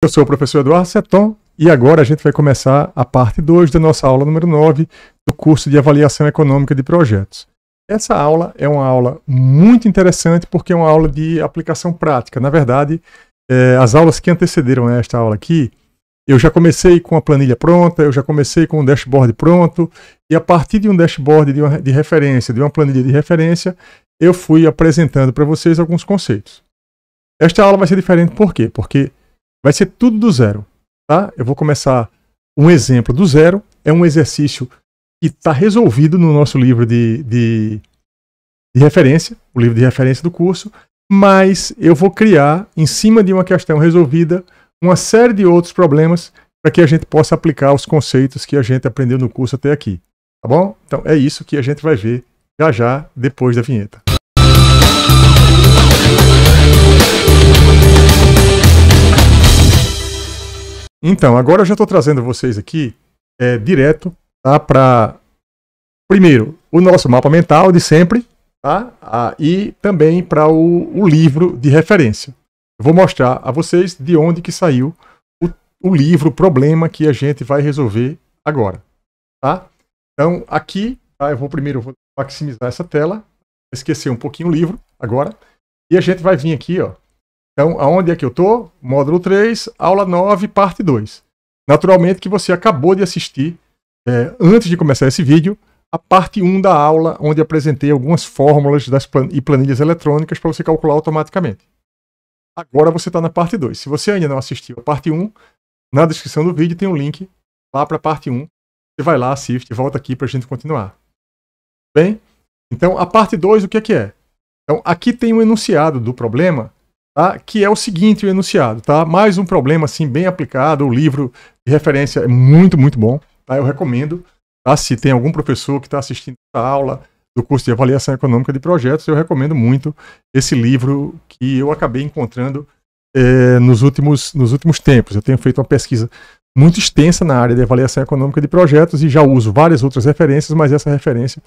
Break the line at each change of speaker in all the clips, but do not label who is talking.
Eu sou o professor Eduardo Seton e agora a gente vai começar a parte 2 da nossa aula número 9 do curso de Avaliação Econômica de Projetos. Essa aula é uma aula muito interessante porque é uma aula de aplicação prática. Na verdade, é, as aulas que antecederam esta aula aqui, eu já comecei com a planilha pronta, eu já comecei com um dashboard pronto, e a partir de um dashboard de, uma, de referência, de uma planilha de referência, eu fui apresentando para vocês alguns conceitos. Esta aula vai ser diferente por quê? Porque Vai ser tudo do zero, tá? Eu vou começar um exemplo do zero. É um exercício que está resolvido no nosso livro de, de, de, referência, o livro de referência do curso, mas eu vou criar, em cima de uma questão resolvida, uma série de outros problemas para que a gente possa aplicar os conceitos que a gente aprendeu no curso até aqui. Tá bom? Então é isso que a gente vai ver já já depois da vinheta. Então, agora eu já estou trazendo vocês aqui é, direto tá, para, primeiro, o nosso mapa mental de sempre tá, ah, e também para o, o, livro de referência. Eu vou mostrar a vocês de onde que saiu o, o livro, o problema que a gente vai resolver agora. Tá? Então, aqui, tá, eu vou primeiro vou maximizar essa tela, esquecer um pouquinho o livro agora, e a gente vai vir aqui ó, então, aonde é que eu estou? Módulo 3, aula 9, parte 2. Naturalmente que você acabou de assistir, é, antes de começar esse vídeo, a parte 1 da aula, onde apresentei algumas fórmulas das plan e planilhas eletrônicas para você calcular automaticamente. Agora você está na parte 2. Se você ainda não assistiu a parte 1, na descrição do vídeo tem um link lá para a parte 1. Você vai lá, assiste, volta aqui para a gente continuar. Bem, então a parte 2, o que é que é? Então aqui tem um enunciado do problema tá? que é o seguinte, o enunciado, tá? Mais um problema, assim, bem aplicado, o livro de referência é muito, muito bom, tá? Eu recomendo, tá? Se tem algum professor que está assistindo a aula do curso de avaliação econômica de projetos, eu recomendo muito esse livro que eu acabei encontrando é, nos, últimos, nos últimos tempos. Eu tenho feito uma pesquisa muito extensa na área de avaliação econômica de projetos e já uso várias outras referências, mas essa referência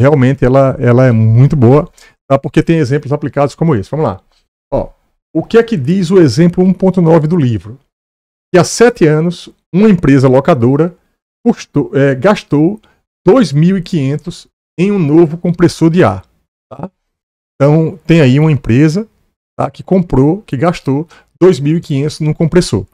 realmente ela, ela é muito boa, tá? porque tem exemplos aplicados como esse. Vamos lá. Ó, o que é que diz o exemplo 1.9 do livro? Que há sete anos, uma empresa locadora custou, é, gastou 2.500 em um novo compressor de ar. Tá? Então, tem aí uma empresa tá, que comprou, que gastou 2.500 num compressor.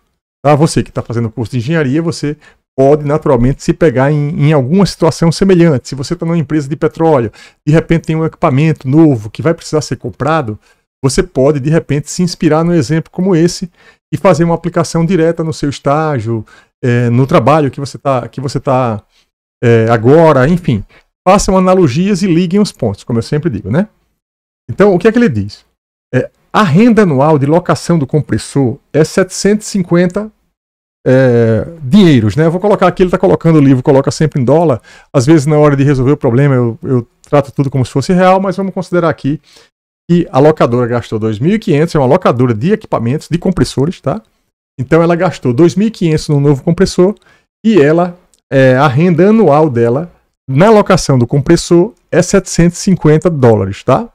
Tá? Você que está fazendo curso de engenharia, você pode naturalmente se pegar em, em alguma situação semelhante. Se você está numa empresa de petróleo, de repente tem um equipamento novo que vai precisar ser comprado, você pode, de repente, se inspirar num exemplo como esse e fazer uma aplicação direta no seu estágio, é, no trabalho que você está que você tá, é, agora, enfim. Façam analogias e liguem os pontos, como eu sempre digo, né? Então, o que é que ele diz? É, a renda anual de locação do compressor é 750 é, dinheiros, né? Eu vou colocar aqui, ele está colocando o livro, coloca sempre em dólar. Às vezes, na hora de resolver o problema, eu, eu, trato tudo como se fosse real, mas vamos considerar aqui e a locadora gastou 2.500, é uma locadora de equipamentos, de compressores, tá? Então ela gastou 2.500 no novo compressor e ela, é, a renda anual dela na locação do compressor é 750 dólares, tá?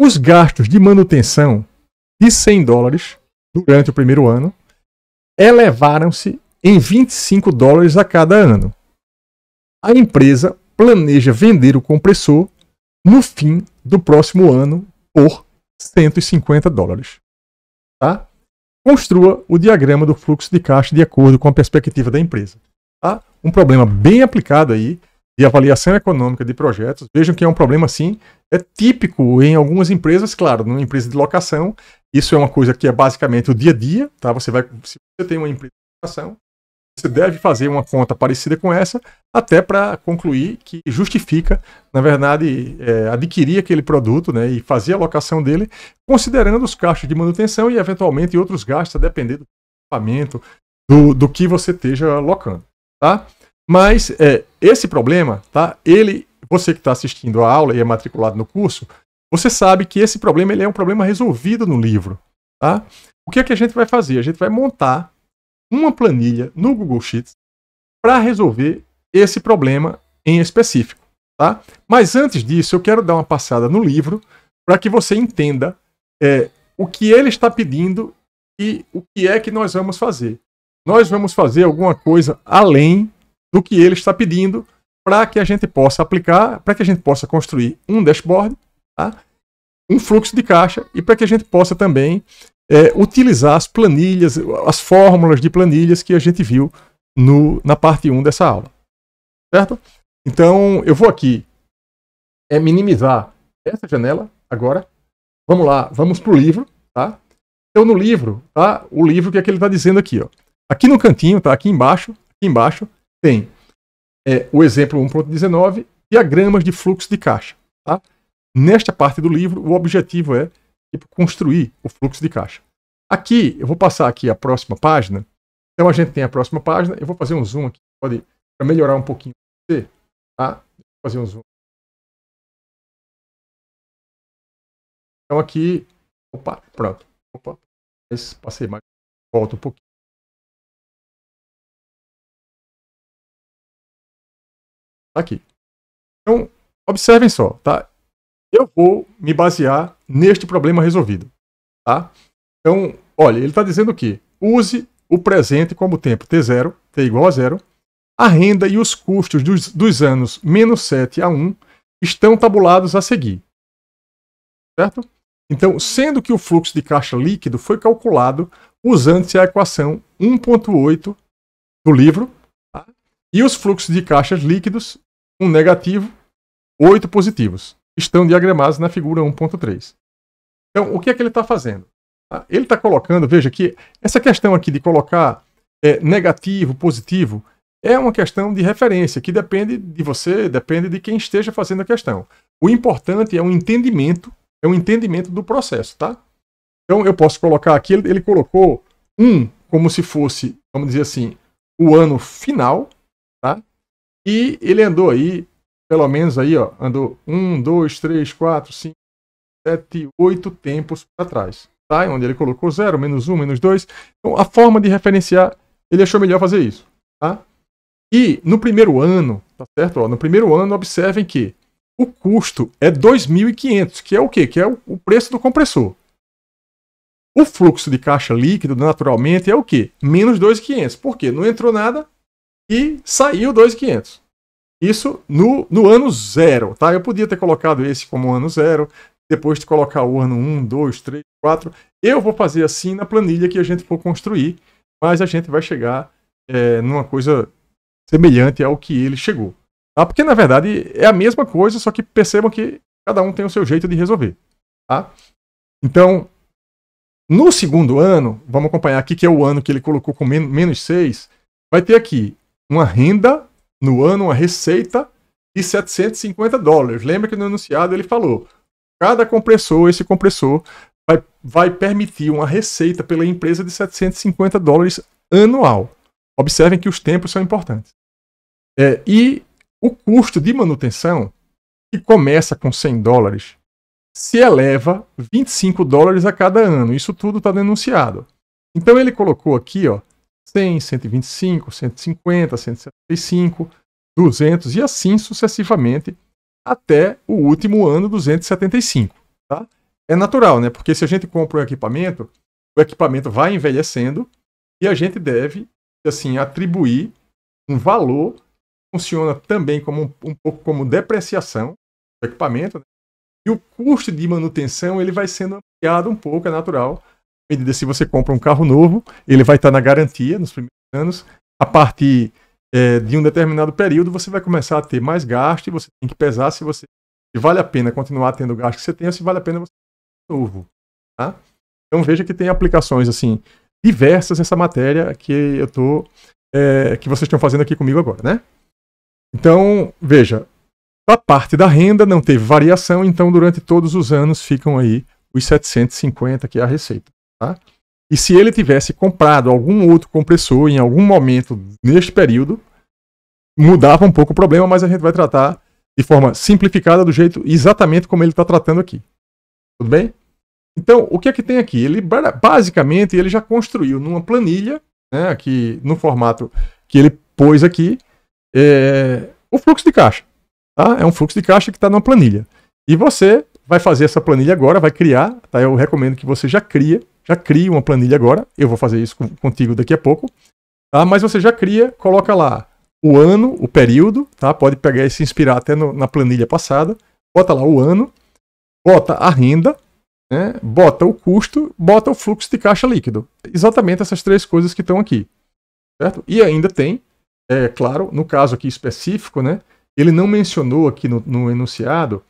Os gastos de manutenção de 100 dólares durante o primeiro ano elevaram-se em 25 dólares a cada ano. A empresa planeja vender o compressor no fim do próximo ano por 150 dólares. Tá? Construa o diagrama do fluxo de caixa de acordo com a perspectiva da empresa. Tá? Um problema bem aplicado aí de avaliação econômica de projetos. Vejam que é um problema assim, é típico em algumas empresas, claro, numa empresa de locação, isso é uma coisa que é basicamente o dia a dia, tá? Você vai, se você tem uma empresa de locação, você deve fazer uma conta parecida com essa, até para concluir que justifica, na verdade, é, adquirir aquele produto né, e fazer a locação dele, considerando os gastos de manutenção e, eventualmente, outros gastos, a depender do equipamento, do, do que você esteja locando. Tá? Mas é, esse problema, tá? ele, você que está assistindo a aula e é matriculado no curso, você sabe que esse problema ele é um problema resolvido no livro. Tá? O que, é que a gente vai fazer? A gente vai montar uma planilha no Google Sheets para resolver esse problema em específico, tá? Mas antes disso, eu quero dar uma passada no livro para que você entenda é, o que ele está pedindo e o que é que nós vamos fazer. Nós vamos fazer alguma coisa além do que ele está pedindo para que a gente possa aplicar, para que a gente possa construir um dashboard, tá? um fluxo de caixa e para que a gente possa também é, utilizar as planilhas, as fórmulas de planilhas que a gente viu no, na parte 1 dessa aula. Certo? Então, eu vou aqui é minimizar essa janela agora. Vamos lá, vamos para o livro, tá? Então, no livro, tá? O livro, que é que ele está dizendo aqui, ó? Aqui no cantinho, tá? Aqui embaixo, aqui embaixo, tem é, o exemplo 1.19, diagramas de fluxo de caixa, tá? Nesta parte do livro, o objetivo é tipo, construir o fluxo de caixa. Aqui, eu vou passar aqui a próxima
página. Então a gente tem a próxima página. Eu vou fazer um zoom aqui pode, para melhorar um pouquinho você. Tá? Vou fazer um zoom. Então aqui, opa, pronto. Opa, passei mais. Volta um pouquinho. Tá aqui. Então, observem só, tá? eu vou me basear
neste problema resolvido. Tá? Então, olha, ele está dizendo que use o presente como tempo T0, T igual a zero. A renda e os custos dos, dos anos menos 7 a 1 estão tabulados a seguir. Certo? Então, sendo que o fluxo de caixa líquido foi calculado usando-se a equação 1.8 do livro, tá? e os fluxos de caixas líquidos, um negativo, oito positivos estão diagramados na figura 1.3. Então, o que é que ele está fazendo? Ah, ele está colocando, veja que essa questão aqui de colocar é, negativo, positivo, é uma questão de referência, que depende de você, depende de quem esteja fazendo a questão. O importante é um entendimento, é um entendimento do processo, tá? Então eu posso colocar aqui, ele, ele colocou um como se fosse, vamos dizer assim, o ano final, tá? E ele andou aí pelo menos aí, ó, andou um, dois, três, quatro, cinco, sete, oito tempos para trás. Tá? É onde ele colocou zero, menos um, menos dois. Então, a forma de referenciar, ele achou melhor fazer isso. Tá? E no primeiro ano, tá certo? Ó, no primeiro ano, observem que o custo é 2.500, que é o quê? Que é o preço do compressor. O fluxo de caixa líquido, naturalmente, é o quê? Menos 2.500. Por quê? Não entrou nada e saiu 2.500. Isso no, no ano zero, tá? Eu podia ter colocado esse como ano zero, depois de colocar o ano 1, 2, 3, 4. Eu vou fazer assim na planilha que a gente for construir, mas a gente vai chegar é, numa coisa semelhante ao que ele chegou. Tá? Porque, na verdade, é a mesma coisa, só que percebam que cada um tem o seu jeito de resolver. Tá? Então, no segundo ano, vamos acompanhar aqui, que é o ano que ele colocou com menos 6, vai ter aqui uma renda no ano uma receita de 750 dólares. Lembra que no enunciado ele falou: cada compressor, esse compressor, vai, vai permitir uma receita pela empresa de 750 dólares anual. Observem que os tempos são importantes. É, e o custo de manutenção, que começa com 100 dólares, se eleva 25 dólares a cada ano. Isso tudo está denunciado. Então ele colocou aqui ó, 100, 125, 150, 175, 200 e assim sucessivamente até o último ano 275. Tá? É natural, né? Porque se a gente compra um equipamento, o equipamento vai envelhecendo e a gente deve assim atribuir um valor funciona também como um, um pouco como depreciação do equipamento né? e o custo de manutenção ele vai sendo ampliado um pouco é natural medida, se você compra um carro novo, ele vai estar na garantia nos primeiros anos. A partir é, de um determinado período, você vai começar a ter mais gasto e você tem que pesar se você se vale a pena continuar tendo o gasto que você tem ou se vale a pena você novo. Tá? Então veja que tem aplicações assim diversas nessa matéria que eu tô é, que vocês estão fazendo aqui comigo agora, né? Então veja, a parte da renda não teve variação, então durante todos os anos ficam aí os 750 que é a receita. Tá? E se ele tivesse comprado algum outro compressor em algum momento neste período, mudava um pouco o problema, mas a gente vai tratar de forma simplificada, do jeito exatamente como ele está tratando aqui. Tudo bem? Então, o que é que tem aqui? Ele basicamente ele já construiu numa planilha, né, aqui no formato que ele pôs aqui, é, o fluxo de caixa. Tá? É um fluxo de caixa que está numa planilha. E você vai fazer essa planilha agora, vai criar. Tá? Eu recomendo que você já crie já cria uma planilha agora. Eu vou fazer isso contigo daqui a pouco. Tá? Mas você já cria, coloca lá o ano, o período, tá? Pode pegar e se inspirar até no, na planilha passada. Bota lá o ano, bota a renda, né? bota o custo, bota o fluxo de caixa líquido. Exatamente essas três coisas que estão aqui. Certo? E ainda tem, é claro, no caso aqui específico, né? Ele não mencionou aqui no, no enunciado,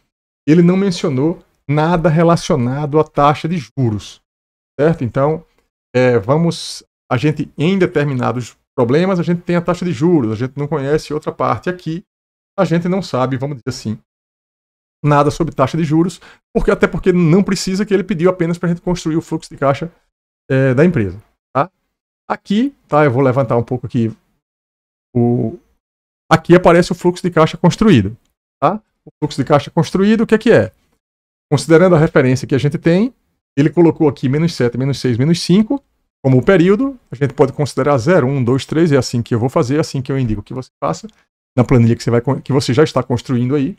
ele não mencionou nada relacionado à taxa de juros certo? Então, é, vamos, a gente em determinados problemas a gente tem a taxa de juros, a gente não conhece outra parte aqui, a gente não sabe, vamos dizer assim, nada sobre taxa de juros, porque até porque não precisa que ele pediu apenas para a gente construir o fluxo de caixa é, da empresa, tá? Aqui, tá? Eu vou levantar um pouco aqui o aqui aparece o fluxo de caixa construído, tá? O fluxo de caixa construído, o que é que é? Considerando a referência que a gente tem, ele colocou aqui menos 7, menos 6, menos 5 como o período. A gente pode considerar 0, 1, 2, 3. É assim que eu vou fazer, é assim que eu indico que você faça na planilha que você, vai, que você já está construindo aí.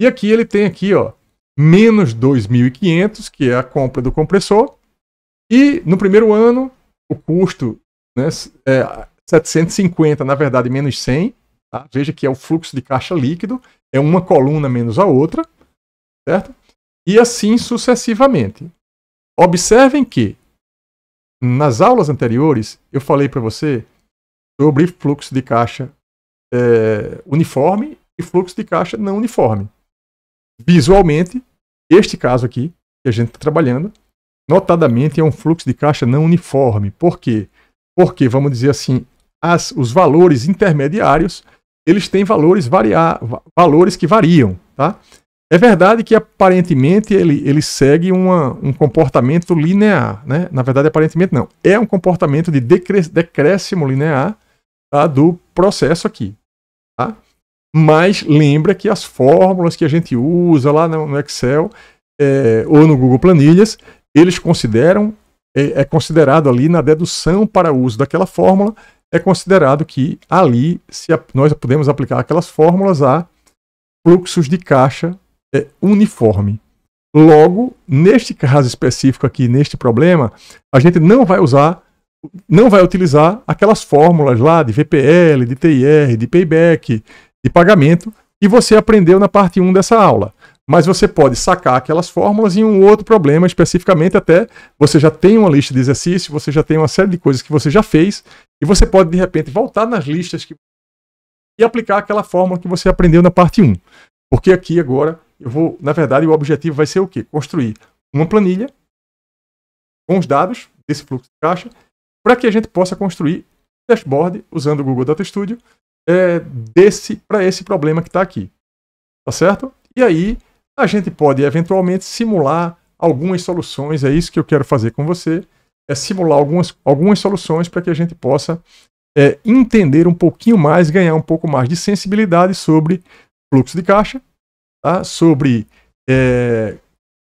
E aqui ele tem aqui, ó, menos 2.500, que é a compra do compressor. E no primeiro ano, o custo né, é 750, na verdade, menos 100. Tá? Veja que é o fluxo de caixa líquido, é uma coluna menos a outra, certo? E assim sucessivamente. Observem que nas aulas anteriores eu falei para você sobre fluxo de caixa é, uniforme e fluxo de caixa não uniforme. Visualmente, este caso aqui que a gente está trabalhando, notadamente é um fluxo de caixa não uniforme. Por quê? Porque, vamos dizer assim, as, os valores intermediários, eles têm valores, variar, valores que variam, tá? É verdade que aparentemente ele, ele segue uma, um comportamento linear, né? Na verdade, aparentemente não. É um comportamento de decréscimo linear tá? do processo aqui. Tá? Mas lembra que as fórmulas que a gente usa lá no Excel é, ou no Google Planilhas, eles consideram, é, é considerado ali na dedução para o uso daquela fórmula, é considerado que ali se nós podemos aplicar aquelas fórmulas a fluxos de caixa é, uniforme. Logo, neste caso específico aqui, neste problema, a gente não vai usar, não vai utilizar aquelas fórmulas lá de VPL, de TIR, de payback, de pagamento que você aprendeu na parte 1 dessa aula. Mas você pode sacar aquelas fórmulas em um outro problema, especificamente até você já tem uma lista de exercícios, você já tem uma série de coisas que você já fez, e você pode, de repente, voltar nas listas que... e aplicar aquela fórmula que você aprendeu na parte 1. Porque aqui agora eu vou, na verdade, o objetivo vai ser o quê? Construir uma planilha com os dados desse fluxo de caixa para que a gente possa construir dashboard usando o Google Data Studio é, desse para esse problema que está aqui, tá certo? E aí a gente pode eventualmente simular algumas soluções, é isso que eu quero fazer com você, é simular algumas, algumas soluções para que a gente possa é, entender um pouquinho mais, ganhar um pouco mais de sensibilidade sobre fluxo de caixa tá? sobre é,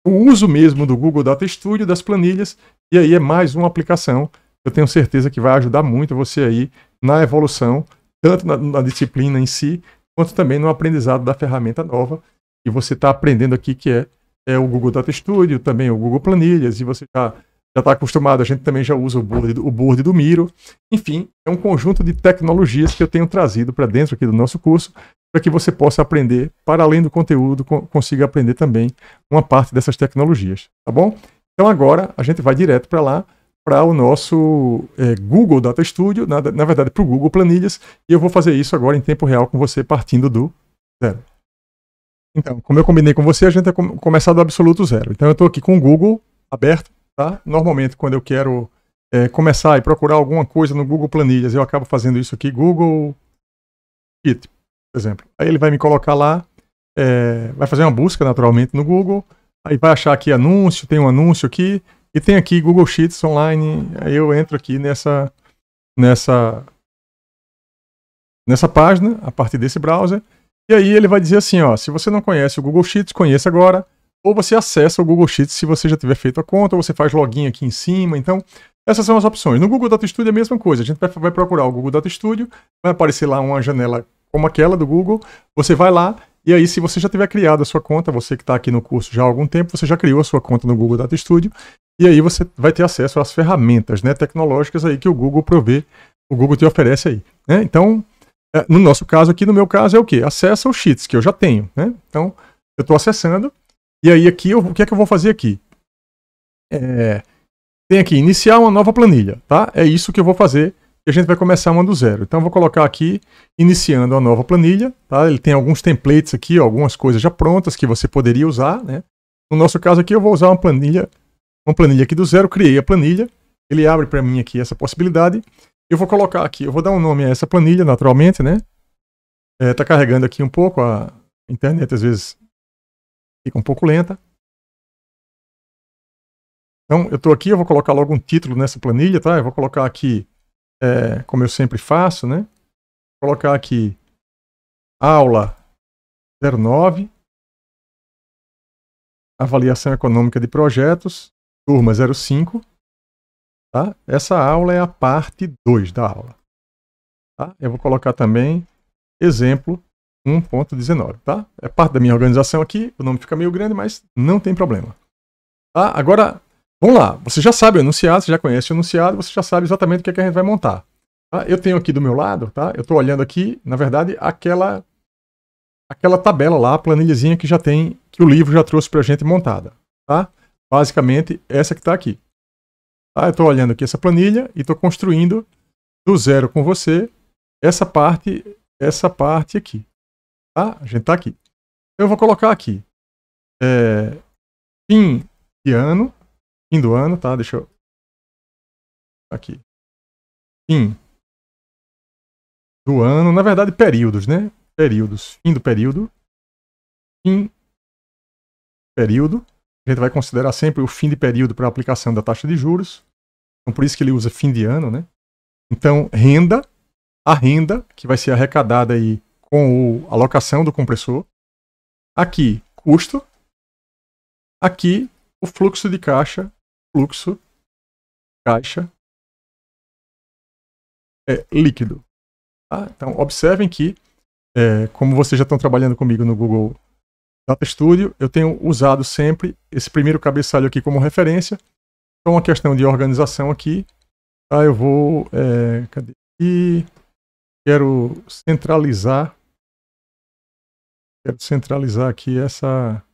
o uso mesmo do Google Data Studio, das planilhas, e aí é mais uma aplicação. que Eu tenho certeza que vai ajudar muito você aí na evolução, tanto na, na disciplina em si, quanto também no aprendizado da ferramenta nova que você está aprendendo aqui, que é, é o Google Data Studio, também o Google Planilhas, e você já já está acostumado, a gente também já usa o board, o board do Miro. Enfim, é um conjunto de tecnologias que eu tenho trazido para dentro aqui do nosso curso para que você possa aprender, para além do conteúdo, consiga aprender também uma parte dessas tecnologias, tá bom? Então agora a gente vai direto para lá, para o nosso é, Google Data Studio, na, na verdade para o Google Planilhas, e eu vou fazer isso agora em tempo real com você, partindo do zero. Então, como eu combinei com você, a gente vai é começar do absoluto zero. Então eu estou aqui com o Google aberto, tá? Normalmente quando eu quero é, começar e procurar alguma coisa no Google Planilhas, eu acabo fazendo isso aqui, Google Sheet, por exemplo. Aí ele vai me colocar lá, é, vai fazer uma busca naturalmente no Google, aí vai achar aqui anúncio, tem um anúncio aqui, e tem aqui Google Sheets online, aí eu entro aqui nessa, nessa, nessa página, a partir desse browser, e aí ele vai dizer assim, ó, se você não conhece o Google Sheets, conheça agora, ou você acessa o Google Sheets se você já tiver feito a conta, ou você faz login aqui em cima, então essas são as opções. No Google Data Studio é a mesma coisa, a gente vai procurar o Google Data Studio, vai aparecer lá uma janela como aquela do Google, você vai lá e aí, se você já tiver criado a sua conta, você que está aqui no curso já há algum tempo, você já criou a sua conta no Google Data Studio, e aí você vai ter acesso às ferramentas né, tecnológicas aí que o Google provê, o Google te oferece aí. Né? Então, é, no nosso caso aqui, no meu caso, é o quê? Acessa os sheets que eu já tenho. Né? Então, eu estou acessando, e aí aqui, eu, o que é que eu vou fazer aqui? É, tem aqui, iniciar uma nova planilha, tá? É isso que eu vou fazer e a gente vai começar uma do zero. Então, eu vou colocar aqui, iniciando a nova planilha, tá? Ele tem alguns templates aqui, ó, algumas coisas já prontas que você poderia usar, né? No nosso caso aqui, eu vou usar uma planilha, uma planilha aqui do zero, criei a planilha, ele abre para mim aqui essa possibilidade.
Eu vou colocar aqui, eu vou dar um nome a essa planilha, naturalmente, né? É, tá carregando aqui um pouco, a internet às vezes fica um pouco lenta. Então, eu estou aqui, eu vou colocar logo um título nessa planilha, tá? Eu vou colocar aqui
é, como eu sempre faço, né? Vou colocar aqui aula 09, avaliação econômica de
projetos, turma 05. Tá? Essa aula é a parte 2 da aula. Tá? Eu vou colocar também exemplo
1.19, tá? É parte da minha organização aqui, o nome fica meio grande, mas não tem problema. Tá? Agora, Vamos lá, você já sabe o enunciado, você já conhece o enunciado, você já sabe exatamente o que, é que a gente vai montar. Tá? Eu tenho aqui do meu lado, tá? eu estou olhando aqui, na verdade, aquela aquela tabela lá, a planilhazinha que já tem, que o livro já trouxe para a gente montada. Tá? Basicamente, essa que está aqui. Tá? Eu estou olhando aqui essa planilha e estou construindo
do zero com você essa parte, essa parte aqui.
Tá? A gente está aqui. Eu vou colocar aqui é, fim de ano Fim do ano, tá? Deixa eu. Aqui. Fim do ano. Na verdade, períodos, né? Períodos. Fim do período. Fim. Período. A gente vai considerar
sempre o fim de período para aplicação da taxa de juros. Então, por isso que ele usa fim de ano, né?
Então, renda, a renda que vai ser arrecadada aí com a alocação
do compressor. Aqui, custo. Aqui, o fluxo de caixa fluxo, caixa, é, líquido. Tá? Então, observem que, é, como vocês já estão
trabalhando comigo no Google Data Studio, eu tenho usado sempre esse primeiro cabeçalho aqui como referência. Então, uma questão de organização aqui. Tá? Eu vou... É,
cadê? E quero centralizar quero centralizar aqui essa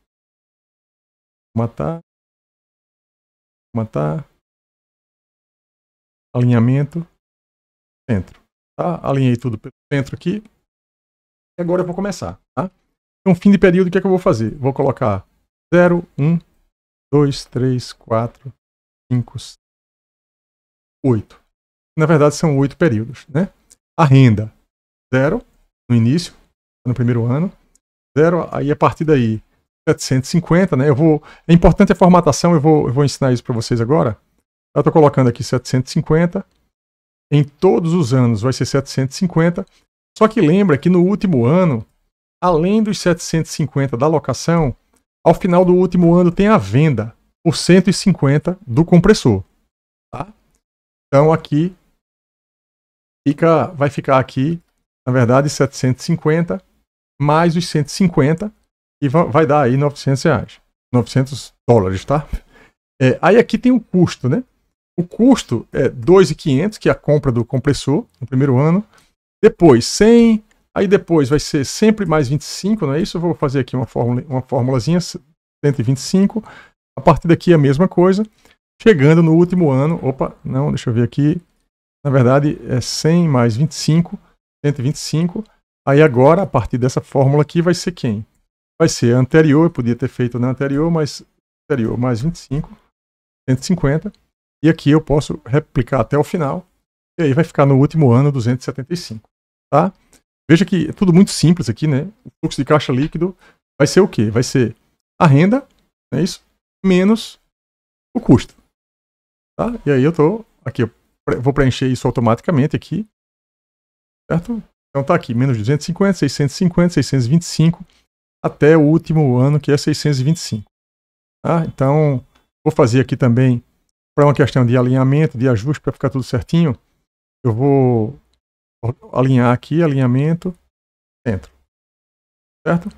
matar matar. Alinhamento. Centro. Tá? Alinhei tudo pelo centro aqui. E agora eu vou começar,
tá? Então, fim de período, o que é que eu vou fazer? Vou colocar 0, 1, 2, 3, 4, 5, 8. Na verdade, são oito períodos, né? A renda, zero no início, no primeiro ano.
Zero, aí a partir daí, 750, né? Eu vou, é importante a formatação, eu vou, eu vou ensinar isso para vocês agora. Eu estou colocando aqui 750. Em todos os anos vai ser 750. Só que lembra que no último ano, além dos 750 da locação, ao final do último ano tem a venda por 150 do compressor. Tá? Então aqui fica, vai ficar aqui, na verdade, 750 mais os 150 e vai dar aí 900 reais, 900 dólares, tá? É, aí aqui tem o custo, né? O custo é 2.500, que é a compra do compressor no primeiro ano. Depois 100, aí depois vai ser sempre mais 25, não é isso? Eu vou fazer aqui uma fórmula, uma formulazinha 125. A partir daqui é a mesma coisa. Chegando no último ano, opa, não, deixa eu ver aqui. Na verdade é 100 mais 25, 125. Aí agora, a partir dessa fórmula aqui, vai ser quem? vai ser anterior, eu podia ter feito na anterior, mas anterior mais 25, 150. E aqui eu posso replicar até o final. E aí vai ficar no último ano 275, tá? Veja que é tudo muito simples aqui, né? O fluxo de caixa líquido vai ser o quê? Vai ser a renda, é isso? Menos o custo, tá? E aí eu tô aqui, eu vou preencher isso automaticamente aqui, certo? Então tá aqui, menos 250, 650, 625, até o último ano, que é 625. Tá? Então, vou fazer aqui também, para uma questão de alinhamento, de ajuste, para ficar tudo certinho, eu
vou alinhar aqui, alinhamento, centro. Certo?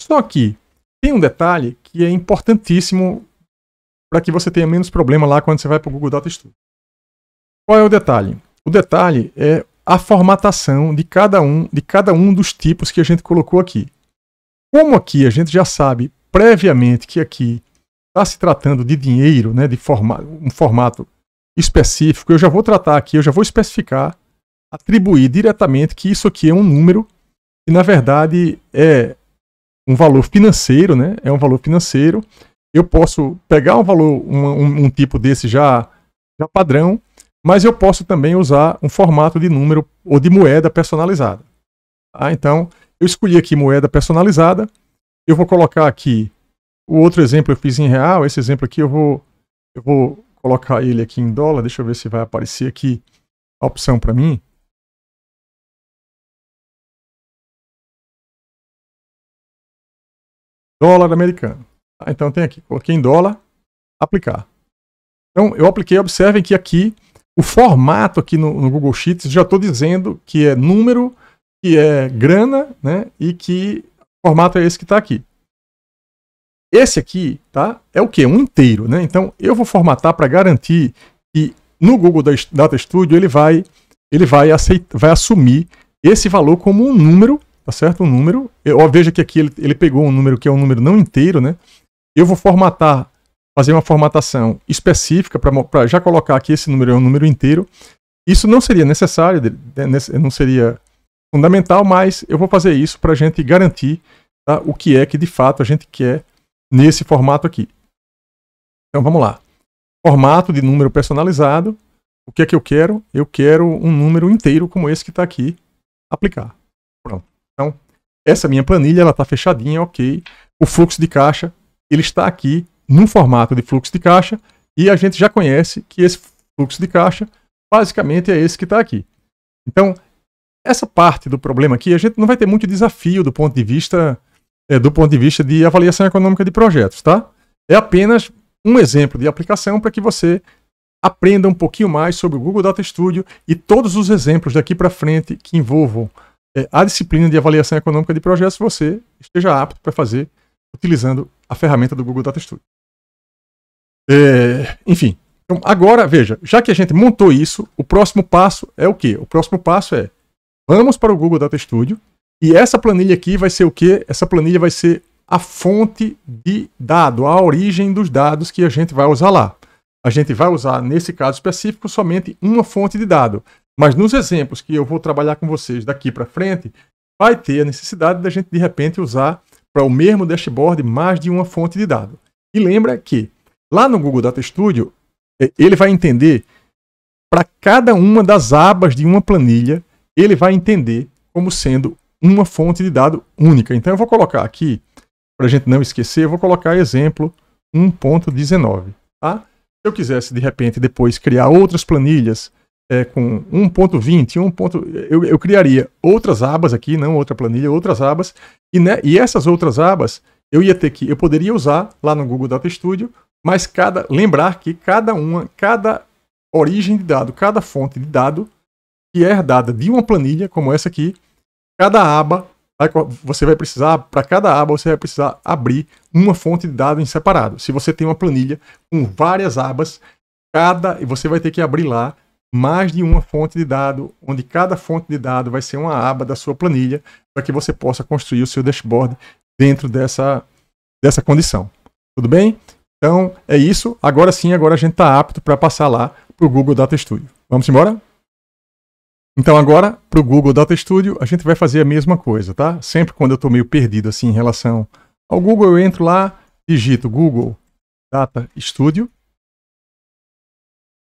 Só que tem um detalhe que é importantíssimo
para que você tenha menos problema lá quando você vai para o Google Data Studio. Qual é o detalhe? O detalhe é a formatação de cada um, de cada um dos tipos que a gente colocou aqui. Como aqui a gente já sabe previamente que aqui está se tratando de dinheiro, né, de forma, um formato específico, eu já vou tratar aqui, eu já vou especificar, atribuir diretamente que isso aqui é um número que na verdade é um valor financeiro, né? É um valor financeiro. Eu posso pegar um valor, um, um, um tipo desse já, já padrão, mas eu posso também usar um formato de número ou de moeda personalizada. ah Então, eu escolhi aqui moeda personalizada. Eu vou colocar aqui o outro exemplo que eu fiz em real. Esse exemplo aqui eu vou,
eu vou colocar ele aqui em dólar. Deixa eu ver se vai aparecer aqui a opção para mim. Dólar americano. Ah, então tem aqui. Coloquei em dólar.
Aplicar. Então eu apliquei. Observem que aqui o formato aqui no, no Google
Sheets já estou dizendo que é número que é grana, né? E que formato é esse que está aqui. Esse aqui, tá? É o que? Um inteiro, né? Então eu vou formatar para garantir que no Google Data Studio ele vai, ele vai, aceitar, vai assumir esse valor como um número, tá certo? Um número. Eu veja que aqui ele, ele pegou um número que é um número não inteiro, né? Eu vou formatar, fazer uma formatação específica para já colocar aqui esse número é um número inteiro. Isso não seria necessário, não seria fundamental, mas eu vou fazer isso para a gente garantir tá, o que é que de fato a gente quer nesse formato aqui. Então vamos lá. Formato de número personalizado. O que é que eu quero? Eu quero um número inteiro como esse que está aqui. Aplicar. Pronto. Então, essa minha planilha ela está fechadinha, ok. O fluxo de caixa ele está aqui no formato de fluxo de caixa e a gente já conhece que esse fluxo de caixa basicamente é esse que está aqui. Então, essa parte do problema aqui, a gente não vai ter muito desafio do ponto de vista é, do ponto de vista de avaliação econômica de projetos, tá? É apenas um exemplo de aplicação para que você aprenda um pouquinho mais sobre o Google Data Studio e todos os exemplos daqui para frente que envolvam é, a disciplina de avaliação econômica de projetos você esteja apto para fazer utilizando a ferramenta do Google Data Studio. É, enfim, então agora veja, já que a gente montou isso, o próximo passo é o quê? O próximo passo é Vamos para o Google Data Studio. E essa planilha aqui vai ser o quê? Essa planilha vai ser a fonte de dado, a origem dos dados que a gente vai usar lá. A gente vai usar, nesse caso específico, somente uma fonte de dado. Mas nos exemplos que eu vou trabalhar com vocês daqui para frente, vai ter a necessidade da gente, de repente, usar para o mesmo dashboard mais de uma fonte de dado. E lembra que lá no Google Data Studio, é, ele vai entender para cada uma das abas de uma planilha ele vai entender como sendo uma fonte de dado única. Então eu vou colocar aqui, para a gente não esquecer, eu vou colocar exemplo 1.19. Tá? Se eu quisesse, de repente, depois criar outras planilhas é, com 1.20, 1. eu, eu criaria outras abas aqui, não outra planilha, outras abas, e, né, e essas outras abas eu ia ter que, eu poderia usar lá no Google Data Studio, mas cada, lembrar que cada uma, cada origem de dado, cada fonte de dado que é herdada de uma planilha como essa aqui. Cada aba, você vai precisar, para cada aba, você vai precisar abrir uma fonte de dados em separado. Se você tem uma planilha com várias abas, cada, você vai ter que abrir lá mais de uma fonte de dado, onde cada fonte de dado vai ser uma aba da sua planilha, para que você possa construir o seu dashboard dentro dessa, dessa condição. Tudo bem? Então é isso. Agora sim, agora a gente está apto para passar lá para o Google Data Studio. Vamos embora? Então agora, para o Google Data Studio, a gente vai fazer a mesma coisa, tá? Sempre quando eu estou meio perdido assim em relação ao Google, eu entro lá, digito Google Data Studio,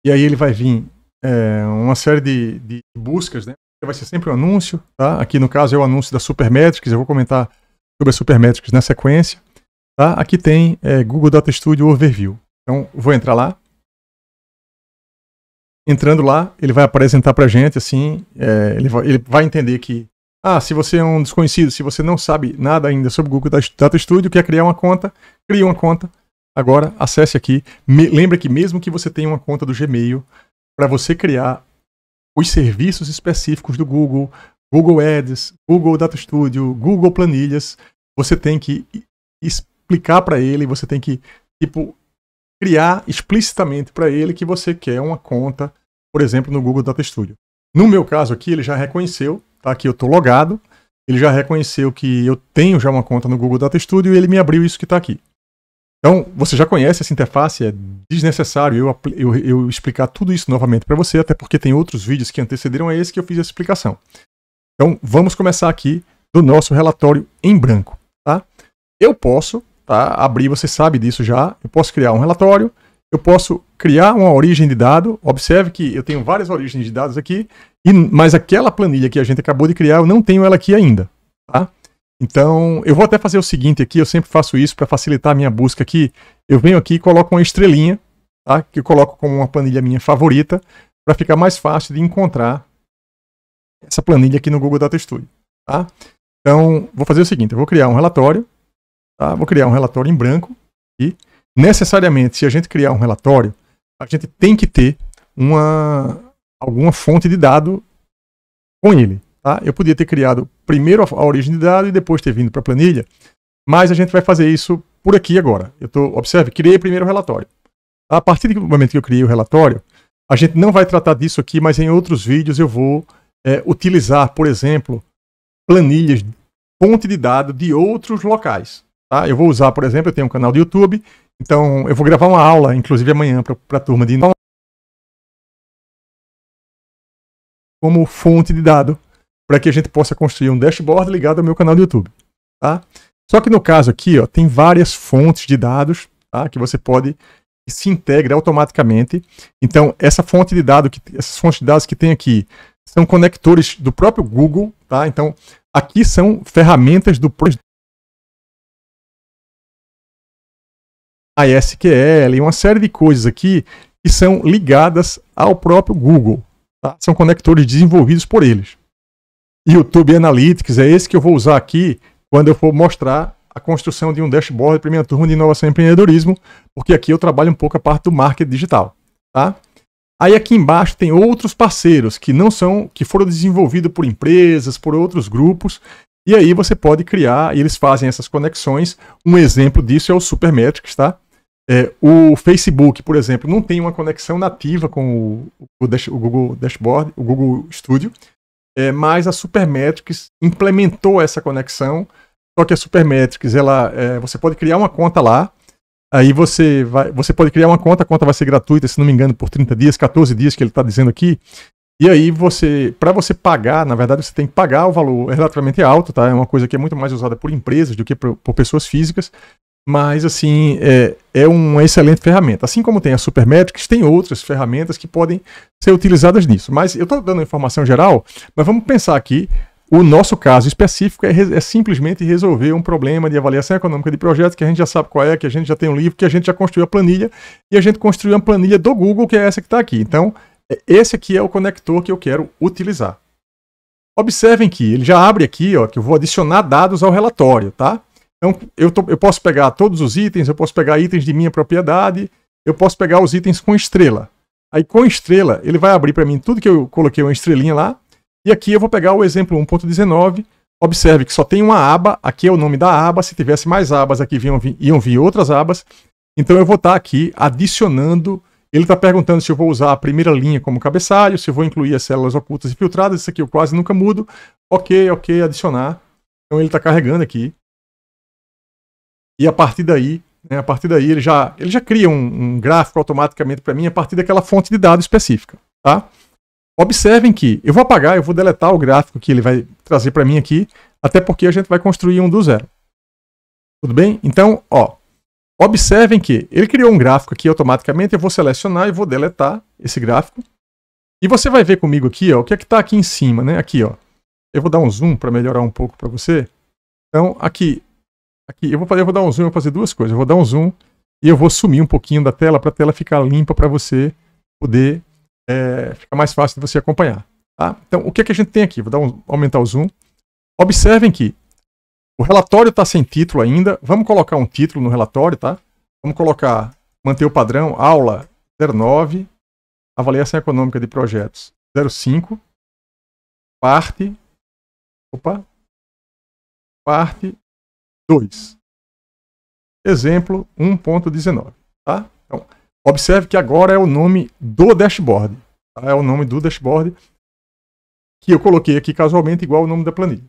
e aí ele vai vir é, uma série de, de, buscas, né? Vai ser sempre um anúncio, tá? Aqui no caso é o anúncio da Supermetrics, eu vou comentar sobre a Supermetrics na sequência, tá? Aqui tem é, Google Data Studio Overview. Então, vou entrar lá, entrando lá, ele vai apresentar pra gente, assim, é, ele, vai, ele, vai, entender que, ah, se você é um desconhecido, se você não sabe nada ainda sobre o Google Data Studio, quer criar uma conta, cria uma conta. Agora, acesse aqui. Me, lembra que mesmo que você tenha uma conta do Gmail, para você criar os serviços específicos do Google, Google Ads, Google Data Studio, Google Planilhas, você tem que explicar para ele, você tem que, tipo, criar explicitamente para ele que você quer uma conta, por exemplo, no Google Data Studio. No meu caso aqui, ele já reconheceu, tá? Que eu estou logado, ele já reconheceu que eu tenho já uma conta no Google Data Studio e ele me abriu isso que está aqui. Então, você já conhece essa interface, é desnecessário eu, eu, eu explicar tudo isso novamente para você, até porque tem outros vídeos que antecederam a esse que eu fiz essa explicação. Então, vamos começar aqui do nosso relatório em branco, tá? Eu posso tá? abrir, você sabe disso já, eu posso criar um relatório, eu posso criar uma origem de dado, observe que eu tenho várias origens de dados aqui, e, mas aquela planilha que a gente acabou de criar, eu não tenho ela aqui ainda. Tá? Então, eu vou até fazer o seguinte aqui, eu sempre faço isso para facilitar a minha busca aqui, eu venho aqui e coloco uma estrelinha, tá? que eu coloco como uma planilha minha favorita, para ficar mais fácil de encontrar essa planilha aqui no Google Data Studio. Tá? Então, vou fazer o seguinte, eu vou criar um relatório, Tá? Vou criar um relatório em branco e necessariamente, se a gente criar um relatório, a gente tem que ter uma alguma fonte de dado com ele. Tá? Eu podia ter criado primeiro a origem de dado e depois ter vindo para a planilha, mas a gente vai fazer isso por aqui agora. Eu tô, observe, criei primeiro o relatório. A partir do momento que eu criei o relatório, a gente não vai tratar disso aqui, mas em outros vídeos eu vou é, utilizar, por exemplo, planilhas, fonte de dado de
outros locais. Tá? Eu vou usar, por exemplo, eu tenho um canal do YouTube, então eu vou gravar uma aula, inclusive amanhã, para a turma de como fonte de dado, para que a gente possa construir um dashboard ligado ao meu canal do YouTube. Tá?
Só que no caso aqui, ó, tem várias fontes de dados tá? que você pode que se integra automaticamente. Então, essa fonte de dados, que, essas fontes de dados que tem aqui
são conectores do próprio Google, tá? Então, aqui são ferramentas do a SQL e uma série de coisas aqui que são ligadas ao próprio Google. Tá? São conectores
desenvolvidos por eles. YouTube Analytics é esse que eu vou usar aqui quando eu for mostrar a construção de um dashboard para minha turma de inovação e empreendedorismo, porque aqui eu trabalho um pouco a parte do marketing digital, tá? Aí aqui embaixo tem outros parceiros que não são que foram desenvolvidos por empresas, por outros grupos, e aí você pode criar, e eles fazem essas conexões. Um exemplo disso é o Supermetrics, tá? É, o Facebook, por exemplo, não tem uma conexão nativa com o, o, Dash, o Google Dashboard, o Google Studio, é, mas a Supermetrics implementou essa conexão. Só que a Supermetrics, ela, é, você pode criar uma conta lá, aí você vai, você pode criar uma conta, a conta vai ser gratuita, se não me engano, por 30 dias, 14 dias que ele está dizendo aqui. E aí você, para você pagar, na verdade você tem que pagar o valor relativamente alto, tá? É uma coisa que é muito mais usada por empresas do que por, por pessoas físicas. Mas, assim, é, é uma excelente ferramenta. Assim como tem a Supermetrics, tem outras ferramentas que podem ser utilizadas nisso. Mas eu estou dando informação geral, mas vamos pensar aqui. O nosso caso específico é, é, simplesmente resolver um problema de avaliação econômica de projetos que a gente já sabe qual é, que a gente já tem um livro, que a gente já construiu a planilha e a gente construiu a planilha do Google, que é essa que está aqui. Então, é, esse aqui é o conector que eu quero utilizar. Observem que ele já abre aqui, ó, que eu vou adicionar dados ao relatório, tá? Então, eu, tô, eu posso pegar todos os itens, eu posso pegar itens de minha propriedade, eu posso pegar os itens com estrela. Aí, com estrela, ele vai abrir para mim tudo que eu coloquei uma estrelinha lá. E aqui eu vou pegar o exemplo 1.19. Observe que só tem uma aba. Aqui é o nome da aba. Se tivesse mais abas aqui, iam vir, iam vir outras abas. Então, eu vou estar tá aqui adicionando. Ele está perguntando se eu vou usar a primeira linha como cabeçalho, se eu vou incluir as células ocultas e filtradas. Isso aqui eu quase nunca mudo. Ok, ok, adicionar. Então, ele está carregando aqui. E a partir daí, né, a partir daí ele já, ele já cria um, um gráfico automaticamente para mim a partir daquela fonte de dados específica, tá? Observem que eu vou apagar, eu vou deletar o gráfico que ele vai trazer para mim aqui, até porque a gente vai construir um do zero. Tudo bem? Então, ó, observem que ele criou um gráfico aqui automaticamente, eu vou selecionar e vou deletar esse gráfico. E você vai ver comigo aqui, ó, o que é que está aqui em cima, né? Aqui, ó. Eu vou dar um zoom para melhorar um pouco para você. Então, aqui, Aqui, eu vou, fazer, eu vou dar um zoom, eu vou fazer duas coisas. Eu vou dar um zoom e eu vou sumir um pouquinho da tela para a tela ficar limpa para você poder é, ficar mais fácil de você acompanhar. Tá? Então, o que, é que a gente tem aqui? Vou dar um, aumentar o zoom. Observem que o relatório está sem título ainda. Vamos colocar um título no relatório, tá? Vamos colocar, manter o padrão,
aula 09, avaliação econômica de projetos 05, parte, opa, parte 2. Exemplo 1.19. Tá? Então,
observe que agora é o nome do dashboard. Tá? É o nome do dashboard que eu coloquei aqui casualmente igual o nome da planilha.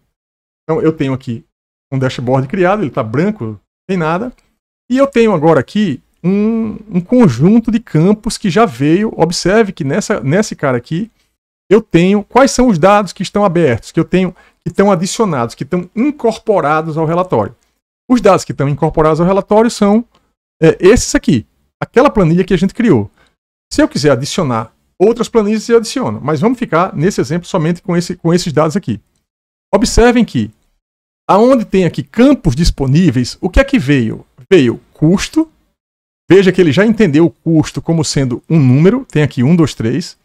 Então eu tenho aqui um dashboard criado, ele está branco, sem nada. E eu tenho agora aqui um, um, conjunto de campos que já veio. Observe que nessa, nesse cara aqui eu tenho quais são os dados que estão abertos, que eu tenho que estão adicionados, que estão incorporados ao relatório. Os dados que estão incorporados ao relatório são é, esses aqui, aquela planilha que a gente criou. Se eu quiser adicionar outras planilhas, eu adiciono, mas vamos ficar nesse exemplo somente com, esse, com esses dados aqui. Observem que, aonde tem aqui campos disponíveis, o que é que veio? Veio custo, veja que ele já entendeu o custo como sendo um número, tem aqui 1, 2, 3.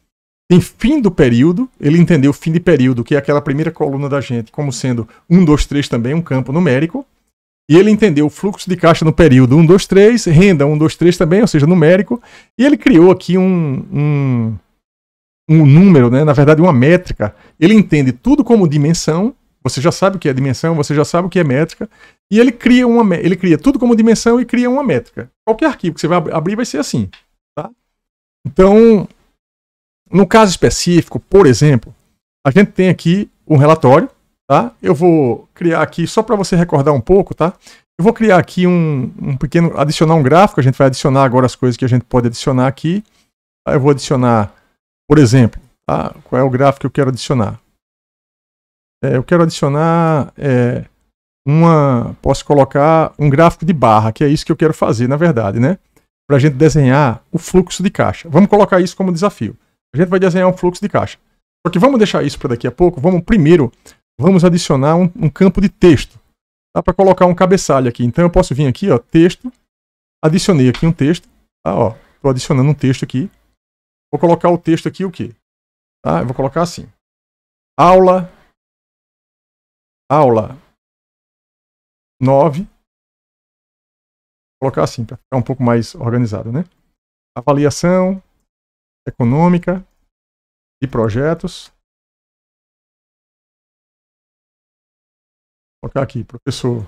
Tem fim do período, ele entendeu fim de período, que é aquela primeira coluna da gente, como sendo 1, 2, 3 também, um campo numérico. E ele entendeu o fluxo de caixa no período 1, 2, 3, renda 1, 2, 3 também, ou seja, numérico. E ele criou aqui um, um, um número, né? na verdade, uma métrica. Ele entende tudo como dimensão. Você já sabe o que é dimensão, você já sabe o que é métrica. E ele cria, uma, ele cria tudo como dimensão e cria uma métrica. Qualquer arquivo que você vai abrir vai ser assim. Tá? Então, no caso específico, por exemplo, a gente tem aqui um relatório tá? Eu vou criar aqui, só para você recordar um pouco, tá? Eu vou criar aqui um, um pequeno, adicionar um gráfico, a gente vai adicionar agora as coisas que a gente pode adicionar aqui. Tá? Eu vou adicionar, por exemplo, tá? qual é o gráfico que eu quero adicionar? É, eu quero adicionar é, uma, posso colocar um gráfico de barra, que é isso que eu quero fazer, na verdade, né? Para a gente desenhar o fluxo de caixa. Vamos colocar isso como desafio. A gente vai desenhar um fluxo de caixa. Só que vamos deixar isso para daqui a pouco. Vamos primeiro vamos adicionar um, um campo de texto. Dá para colocar um cabeçalho aqui. Então eu posso vir aqui, ó, texto, adicionei aqui um texto, tá, ó, tô
adicionando um texto aqui. Vou colocar o texto aqui o quê? Tá? Eu vou colocar assim. Aula aula 9 colocar assim, para ficar um pouco mais organizado, né? Avaliação econômica e projetos Vou colocar aqui, professor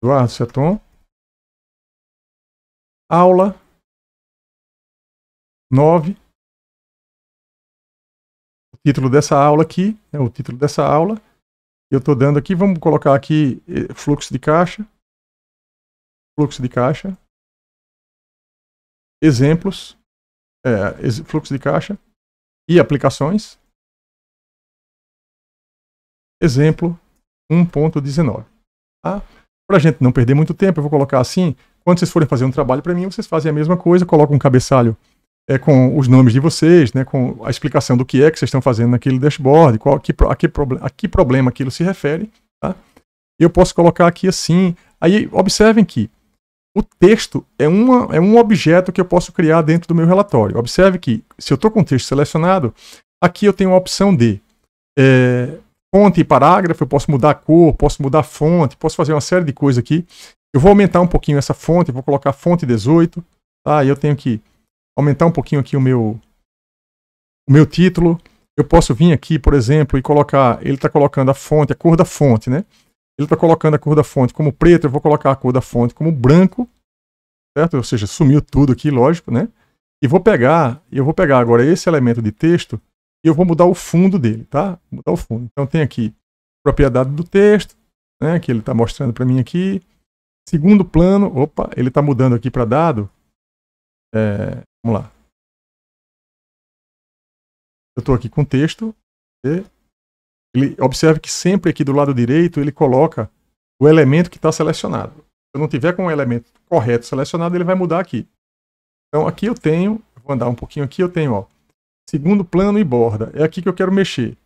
Eduardo Seton. Aula 9. O título dessa aula aqui, é o título dessa aula. Eu
estou dando aqui, vamos colocar aqui eh, fluxo de caixa. Fluxo de caixa.
Exemplos. É, fluxo de caixa e aplicações. Exemplo
1.19. Tá? Para a gente não perder muito tempo, eu vou colocar assim. Quando
vocês forem fazer um trabalho para mim, vocês fazem a mesma coisa, colocam um cabeçalho é, com os nomes de vocês, né, com a explicação do que é que vocês estão fazendo naquele dashboard, qual, que, a, que, a que problema aquilo se refere. Tá? Eu posso colocar aqui assim. Aí observem que o texto é, uma, é um objeto que eu posso criar dentro do meu relatório. Observe que se eu estou com o texto selecionado, aqui eu tenho a opção de é, fonte e parágrafo, eu posso mudar a cor, posso mudar a fonte, posso fazer uma série de coisas aqui. Eu vou aumentar um pouquinho essa fonte, vou colocar fonte 18, tá? E eu tenho que aumentar um pouquinho aqui o meu, o meu título. Eu posso vir aqui, por exemplo, e colocar, ele está colocando a fonte, a cor da fonte, né? Ele está colocando a cor da fonte como preto, eu vou colocar a cor da fonte como branco, certo? Ou seja, sumiu tudo aqui, lógico, né? E vou pegar, eu vou pegar agora esse elemento de texto e eu vou mudar o fundo dele, tá? Vou mudar o fundo. Então tem aqui propriedade
do texto, né, que ele está mostrando para mim aqui. Segundo plano, opa, ele está
mudando aqui para dado. É, vamos lá. Eu estou aqui com texto. Ele observe que sempre aqui do
lado direito ele coloca o elemento que está selecionado. Se eu não tiver com o elemento correto selecionado, ele vai mudar aqui. Então aqui eu tenho, vou andar um pouquinho aqui, eu tenho ó, segundo plano e borda. É aqui que eu quero mexer.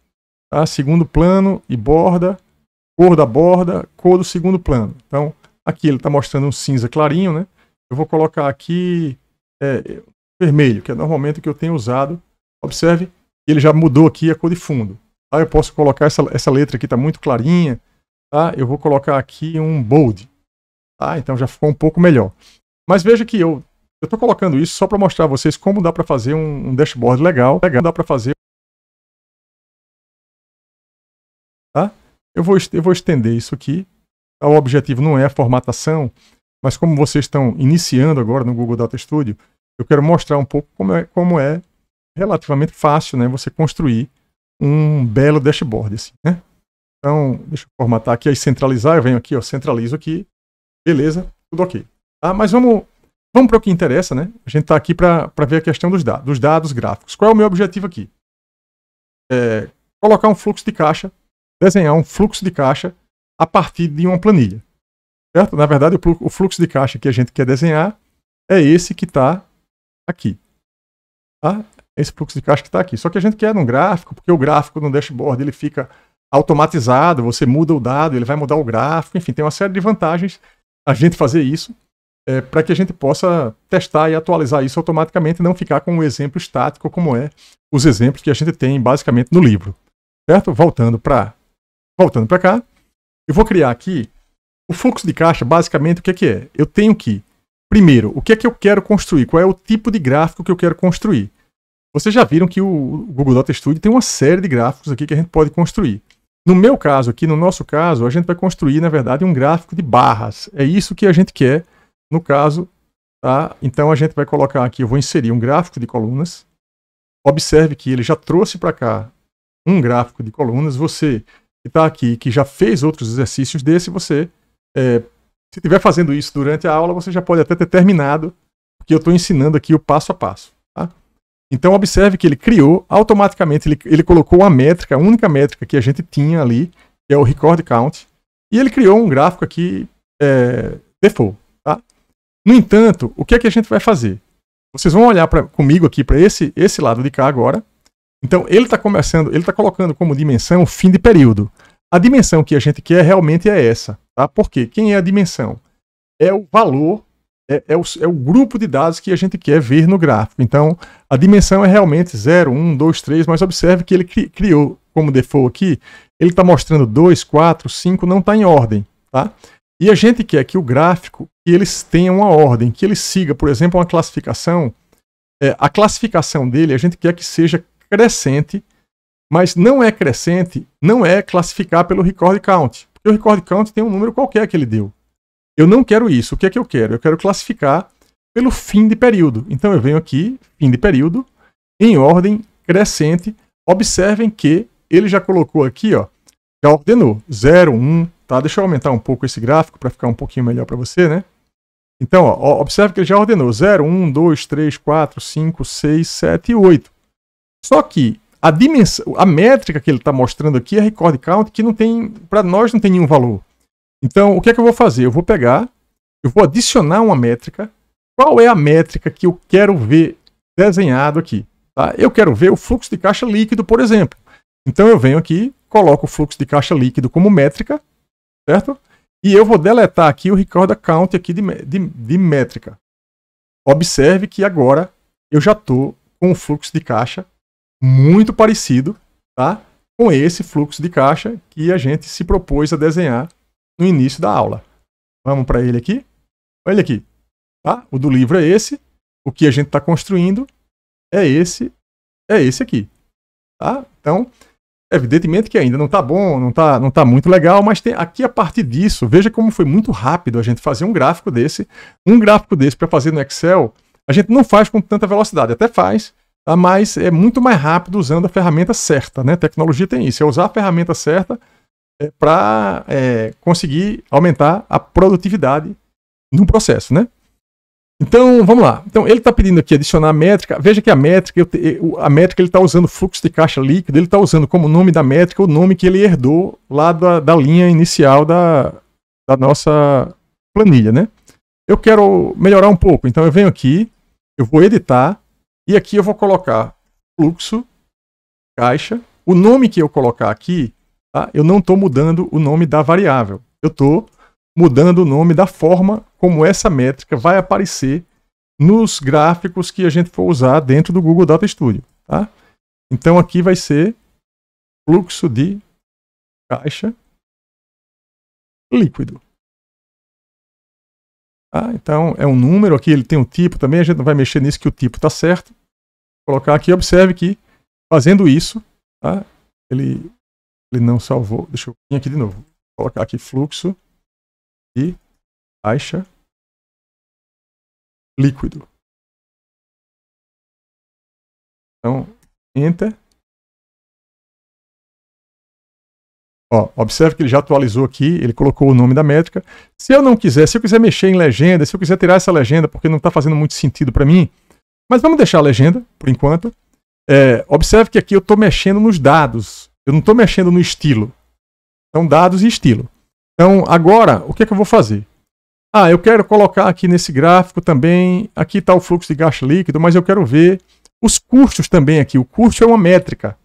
Tá? Segundo plano e borda, cor da borda, cor do segundo plano. Então, aqui ele está mostrando um cinza clarinho, né? Eu vou colocar aqui é, vermelho, que é normalmente o que eu tenho usado. Observe, ele já mudou aqui a cor de fundo. Tá? Eu posso colocar essa, essa letra aqui, está muito clarinha. Tá? Eu vou colocar aqui um bold. Tá? Então já ficou um pouco melhor.
Mas veja que eu eu estou colocando isso só para mostrar a vocês como dá para fazer um, um, dashboard legal. legal dá para fazer. Tá? Eu, vou, eu vou estender isso aqui. O objetivo não é a formatação, mas como vocês estão
iniciando agora no Google Data Studio, eu quero mostrar um pouco como é, como é relativamente fácil né, você construir um belo dashboard. Assim, né? Então, deixa eu formatar aqui, aí centralizar, eu venho aqui, ó, centralizo aqui, beleza, tudo ok. Tá? Mas vamos Vamos para o que interessa, né? A gente está aqui para ver a questão dos dados, dos dados gráficos. Qual é o meu objetivo aqui? É colocar um fluxo de caixa, desenhar um fluxo de caixa a partir de uma planilha. Certo? Na verdade, o fluxo de caixa que a gente quer desenhar é esse que está aqui. Tá? Esse fluxo de caixa que está aqui. Só que a gente quer um gráfico, porque o gráfico no dashboard ele fica automatizado, você muda o dado, ele vai mudar o gráfico, enfim, tem uma série de vantagens a gente fazer isso é, para que a gente possa testar e atualizar isso automaticamente e não ficar com um exemplo estático como é os exemplos que a gente tem basicamente no livro. Certo? Voltando para voltando para cá, eu vou criar aqui o fluxo de caixa, basicamente o que é que é? Eu tenho que primeiro, o que é que eu quero construir? Qual é o tipo de gráfico que eu quero construir? Vocês já viram que o Google Data Studio tem uma série de gráficos aqui que a gente pode construir. No meu caso aqui, no nosso caso, a gente vai construir, na verdade, um gráfico de barras. É isso que a gente quer no caso, tá? Então a gente vai colocar aqui, eu vou inserir um gráfico de colunas. Observe que ele já trouxe para cá um gráfico de colunas. Você que está aqui, que já fez outros exercícios desse, você, é, se estiver fazendo isso durante a aula, você já pode até ter terminado, porque eu estou ensinando aqui o passo a passo. Tá? Então observe que ele criou automaticamente, ele, ele colocou a métrica, a única métrica que a gente tinha ali, que é o record count, e ele criou um gráfico aqui é, default. No entanto, o que é que a gente vai fazer? Vocês vão olhar pra, comigo aqui para esse, esse lado de cá agora. Então, ele está começando, ele está colocando como dimensão o fim de período. A dimensão que a gente quer realmente é essa, tá? Porque quem é a dimensão? É o valor, é, é, o, é o grupo de dados que a gente quer ver no gráfico. Então, a dimensão é realmente 0, 1, 2, 3, mas observe que ele cri, criou como default aqui, ele está mostrando 2, 4, 5, não está em ordem, tá? E a gente quer que o gráfico que eles tenham uma ordem, que ele siga, por exemplo, uma classificação. É, a classificação dele a gente quer que seja crescente, mas não é crescente, não é classificar pelo record count. Porque o record count tem um número qualquer que ele deu. Eu não quero isso. O que é que eu quero? Eu quero classificar pelo fim de período. Então eu venho aqui, fim de período, em ordem crescente. Observem que ele já colocou aqui, ó, já ordenou 0, 1, um, tá? Deixa eu aumentar um pouco esse gráfico para ficar um pouquinho melhor para você, né? Então, ó, observe que ele já ordenou 0, 1, 2, 3, 4, 5, 6, 7 e 8. Só que a dimensão, a métrica que ele está mostrando aqui é record count, que não tem, para nós não tem nenhum valor. Então, o que é que eu vou fazer? Eu vou pegar, eu vou adicionar uma métrica. Qual é a métrica que eu quero ver desenhado aqui? Tá? Eu quero ver o fluxo de caixa líquido, por exemplo. Então, eu venho aqui, coloco o fluxo de caixa líquido como métrica, certo? E eu vou deletar aqui o record account aqui de, de, de métrica. Observe que agora eu já estou com um fluxo de caixa muito parecido tá? com esse fluxo de caixa que a gente se propôs a desenhar no início da aula. Vamos para ele aqui? Olha aqui. Tá? O do livro é esse. O que a gente está construindo é esse, é esse aqui. Tá? Então, Evidentemente que ainda não está bom, não está não tá muito legal, mas tem, aqui a partir disso, veja como foi muito rápido a gente fazer um gráfico desse. Um gráfico desse para fazer no Excel, a gente não faz com tanta velocidade, até faz, tá? mas é muito mais rápido usando a ferramenta certa. Né? tecnologia tem isso, é usar a ferramenta certa é, para é, conseguir aumentar a produtividade no processo. Né? Então, vamos lá. Então, ele está pedindo aqui adicionar a métrica. Veja que a métrica, a métrica ele está usando fluxo de caixa líquido, ele está usando como nome da métrica o nome que ele herdou lá da, da linha inicial da, da nossa planilha, né? Eu quero melhorar um pouco, então eu venho aqui, eu vou editar e aqui eu vou colocar fluxo, caixa. O nome que eu colocar aqui, tá? eu não estou mudando o nome da variável. Eu estou mudando o nome da forma como essa métrica vai aparecer nos gráficos que a gente for usar dentro do Google Data Studio. Tá?
Então aqui vai ser fluxo de caixa líquido. Tá? Então é um
número aqui, ele tem um tipo também, a gente não vai mexer nisso que o tipo está certo. Vou colocar aqui, observe que
fazendo isso, tá? ele, ele não salvou. Deixa eu vir aqui de novo. Vou colocar aqui fluxo e baixa líquido. Então, enter. Ó, observe que ele já
atualizou aqui, ele colocou o nome da métrica. Se eu não quiser, se eu quiser mexer em legenda, se eu quiser tirar essa legenda
porque não está fazendo muito sentido para mim, mas vamos deixar a legenda por enquanto. É, observe que aqui eu estou mexendo nos dados, eu não estou mexendo no estilo. Então, dados e estilo. Então, agora, o que, é que eu vou fazer? Ah, eu quero colocar aqui nesse gráfico também, aqui está o fluxo de gasto líquido, mas eu quero ver os custos também aqui. O custo é uma métrica.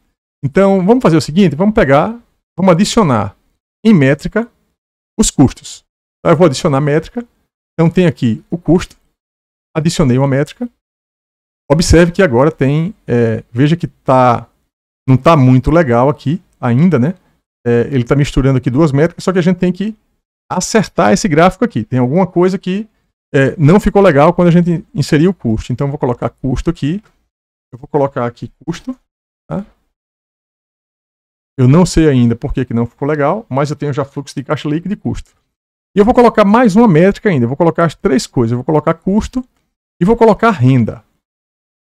Então, vamos fazer o seguinte, vamos pegar, vamos adicionar em métrica os custos. Tá, eu vou adicionar métrica. Então, tem aqui o custo. Adicionei uma métrica. Observe que agora tem, é, veja que tá, não está muito legal aqui ainda, né? é, ele está misturando aqui duas métricas, só que a gente tem que acertar esse gráfico aqui. Tem alguma coisa que é, não ficou legal quando a gente inseriu o custo. Então, eu vou colocar custo aqui. Eu vou colocar aqui custo. Tá? Eu não sei ainda por que, que não ficou legal, mas eu tenho já fluxo de caixa líquido e custo. E eu vou colocar mais uma métrica ainda. Eu vou colocar as três coisas. Eu vou colocar custo e vou colocar renda.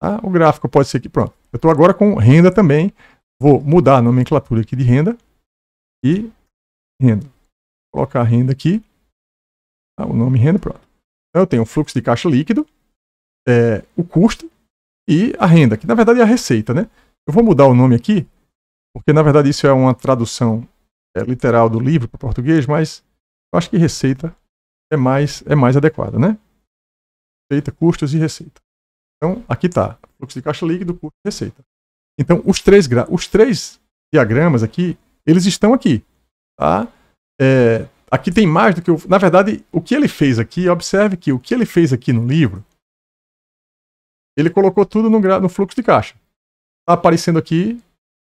Tá? O gráfico pode ser aqui. Pronto. Eu estou agora com renda também. Vou mudar a nomenclatura aqui de renda e renda. Vou colocar a renda aqui, tá, o nome renda, pronto. Então eu tenho o fluxo de caixa líquido, é, o custo e a renda, que na verdade é a receita, né? Eu vou mudar o nome aqui, porque na verdade isso é uma tradução é, literal do livro para
português, mas eu acho que receita é mais, é mais adequada, né? Receita, custos e receita. Então, aqui está, fluxo de caixa líquido, custo e receita.
Então, os três, os três diagramas aqui, eles estão aqui. Tá? É, aqui tem mais do que. o. na verdade, o que ele fez aqui, observe que o que ele fez aqui no livro, ele colocou tudo no, no fluxo de caixa. Está aparecendo aqui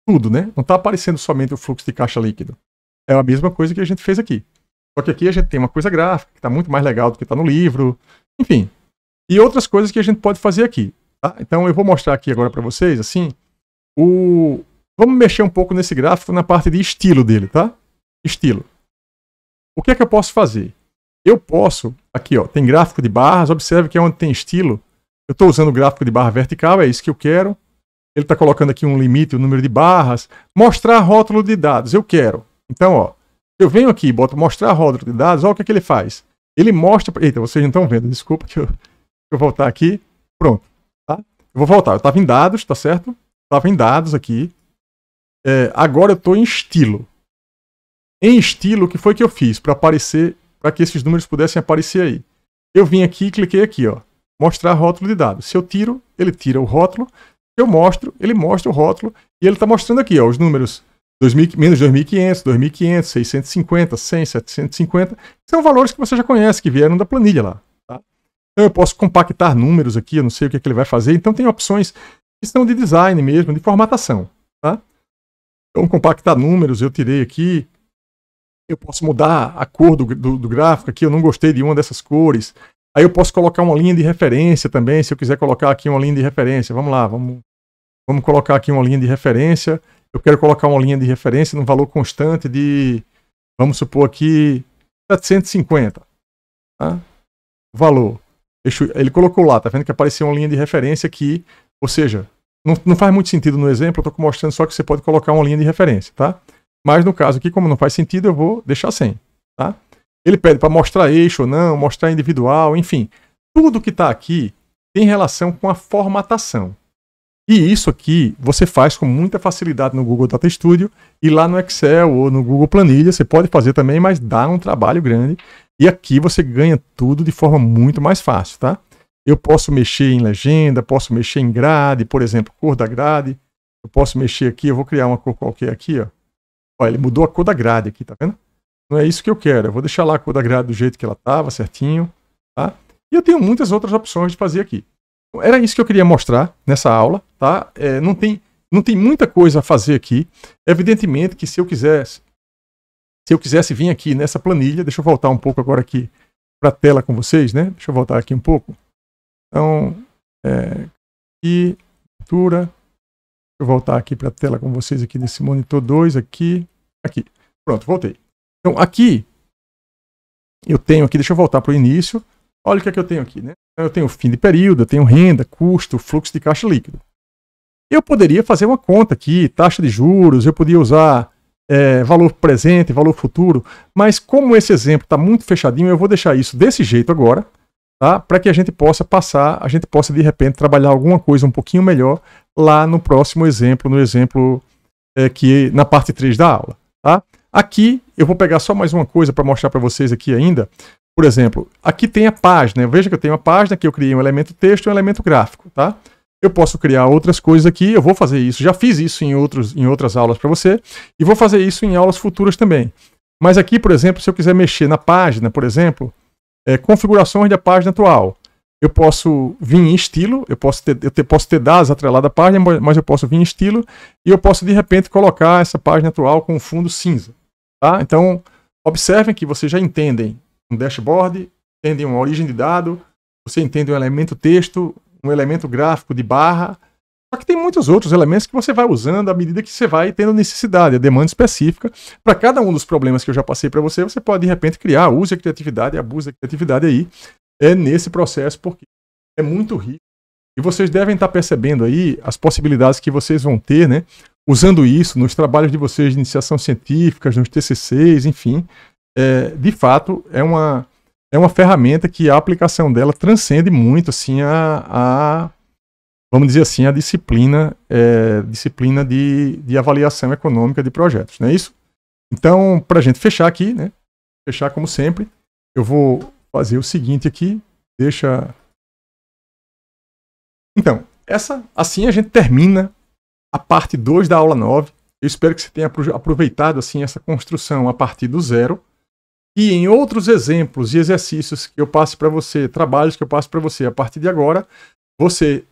tudo, né? Não está aparecendo somente o fluxo de caixa líquido. É a mesma coisa que a gente fez aqui. Só que aqui a gente tem uma coisa gráfica que está muito mais legal do que está no livro. Enfim. E outras coisas que a gente pode fazer aqui. Tá? Então eu vou mostrar aqui agora para vocês, assim, o, Vamos mexer um pouco nesse gráfico na parte de estilo dele, tá? Estilo. O que é que eu posso fazer? Eu posso, aqui ó, tem gráfico de barras, observe que é onde tem estilo. Eu estou usando o gráfico de barra vertical, é isso que eu quero. Ele está colocando aqui um limite, o um número de barras. Mostrar rótulo de dados, eu quero. Então, ó, eu venho aqui, boto mostrar rótulo de dados, olha o que, é que ele faz. Ele mostra... Eita, vocês não estão vendo, desculpa, que eu, deixa eu voltar aqui. Pronto, tá? Eu vou voltar, eu estava em dados, tá certo? Estava em dados aqui é, agora eu estou em estilo. Em estilo, o que foi que eu fiz para aparecer, para que esses números pudessem aparecer aí? Eu vim aqui e cliquei aqui, ó, mostrar rótulo de dados. Se eu tiro, ele tira o rótulo. Se eu mostro, ele mostra o rótulo e ele está mostrando aqui, ó, os números menos 2.500, 2.500, 650, 100, 750, são valores que você já conhece, que vieram da planilha lá. Tá? Então eu posso compactar números aqui, eu não sei o que, é que ele vai fazer. Então tem opções que são de design mesmo, de formatação. Vamos compactar números, eu tirei aqui. Eu posso mudar a cor do, do, do gráfico aqui, eu não gostei de uma dessas cores. Aí eu posso colocar uma linha de referência também, se eu quiser colocar aqui uma linha de referência. Vamos lá, vamos, vamos colocar aqui uma linha de referência. Eu quero colocar uma linha de referência num valor constante de, vamos supor aqui, 750. Tá? Valor. Ele colocou lá, tá vendo que apareceu uma linha de referência aqui, ou seja, não, não faz muito sentido no exemplo, eu estou mostrando só que você pode colocar uma linha de referência, tá? Mas no caso aqui, como não faz sentido, eu vou deixar sem, tá? Ele pede para mostrar eixo ou não, mostrar individual, enfim. Tudo que está aqui tem relação com a formatação. E isso aqui você faz com muita facilidade no Google Data Studio e lá no Excel ou no Google Planilha você pode fazer também, mas dá um trabalho grande. E aqui você ganha tudo de forma muito mais fácil, tá? Eu posso mexer em legenda, posso mexer em grade, por exemplo, cor da grade. Eu posso mexer aqui, eu vou criar uma cor qualquer aqui, ó. Olha, ele mudou a cor da grade aqui, tá vendo? Não é isso que eu quero. Eu vou deixar lá a cor da grade do jeito que ela estava, certinho, tá? E eu tenho muitas outras opções de fazer aqui. Então, era isso que eu queria mostrar nessa aula, tá? É, não, tem, não tem muita coisa a fazer aqui. Evidentemente que se eu quisesse, se eu quisesse vir aqui nessa planilha, deixa eu voltar um pouco agora aqui para a tela com vocês, né? Deixa eu voltar aqui um pouco.
Então, é, e leitura. Deixa eu voltar aqui para a tela com vocês aqui nesse monitor 2 aqui. Aqui. Pronto, voltei. Então,
aqui eu tenho aqui, deixa eu voltar para o início. Olha o que é que eu tenho aqui, né? Então, eu tenho fim de período, eu tenho renda, custo, fluxo de caixa líquido. Eu poderia fazer uma conta aqui, taxa de juros, eu podia usar é, valor presente, valor futuro, mas como esse exemplo está muito fechadinho, eu vou deixar isso desse jeito agora tá? para que a gente possa passar, a gente possa de repente trabalhar alguma coisa um pouquinho melhor lá no próximo exemplo, no exemplo é, que na parte 3 da aula. Tá? Aqui eu vou pegar só mais uma coisa para mostrar para vocês aqui ainda. Por exemplo, aqui tem a página. Veja que eu tenho a página, que eu criei um elemento texto e um elemento gráfico. Tá? Eu posso criar outras coisas aqui, eu vou fazer isso. Já fiz isso em, outros, em outras aulas para você e vou fazer isso em aulas futuras também. Mas aqui, por exemplo, se eu quiser mexer na página, por exemplo, é, configurações da página atual. Eu posso vir em estilo, eu posso ter, eu ter, posso ter dados atrelados à página, mas eu posso vir em estilo e eu posso de repente colocar essa página atual com fundo cinza. Tá? Então, observem que vocês já entendem um dashboard, entendem uma origem de dado, você entende um elemento texto, um elemento gráfico de barra, só que tem muitos outros elementos que você vai usando à medida que você vai tendo necessidade, a demanda específica. Para cada um dos problemas que eu já passei para você, você pode de repente criar, use a criatividade e abuse da criatividade aí. É nesse processo, porque é muito rico. E vocês devem estar tá percebendo aí as possibilidades que vocês vão ter, né? Usando isso nos trabalhos de vocês de iniciação científica, nos TCCs, enfim. É, de fato, é uma, é uma ferramenta que a aplicação dela transcende muito, assim, a, a vamos dizer assim, a disciplina, é, disciplina de, de avaliação econômica de projetos, não é isso? Então, para a gente fechar aqui,
né? Fechar como sempre, eu vou fazer o seguinte aqui, deixa. Então, essa, assim a gente termina a
parte 2 da aula 9. Eu espero que você tenha aproveitado assim essa construção a partir do zero. E em outros exemplos e exercícios que eu passe para você, trabalhos que eu passo para você a partir de agora, você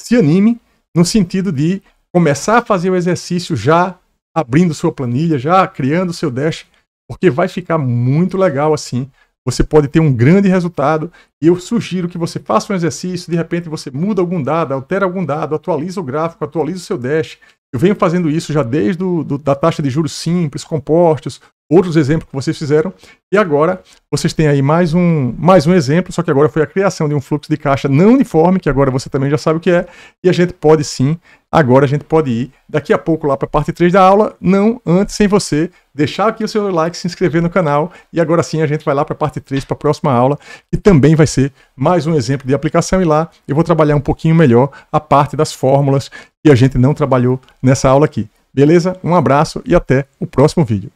se anime no sentido de começar a fazer o exercício já abrindo sua planilha, já criando seu dash, porque vai ficar muito legal assim. Você pode ter um grande resultado. E eu sugiro que você faça um exercício, de repente você muda algum dado, altera algum dado, atualiza o gráfico, atualiza o seu dash. Eu venho fazendo isso já desde do, do da taxa de juros simples, compostos, outros exemplos que vocês fizeram. E agora vocês têm aí mais um, mais um exemplo, só que agora foi a criação de um fluxo de caixa não uniforme, que agora você também já sabe o que é, e a gente pode sim, agora a gente pode ir daqui a pouco lá para a parte 3 da aula, não antes sem você deixar aqui o seu like, se inscrever no canal, e agora sim a gente vai lá para a parte 3, para a próxima aula, que também vai ser mais um exemplo de aplicação, e lá eu vou trabalhar um pouquinho melhor a parte das fórmulas que a gente não trabalhou nessa aula aqui. Beleza? Um abraço e até o próximo vídeo.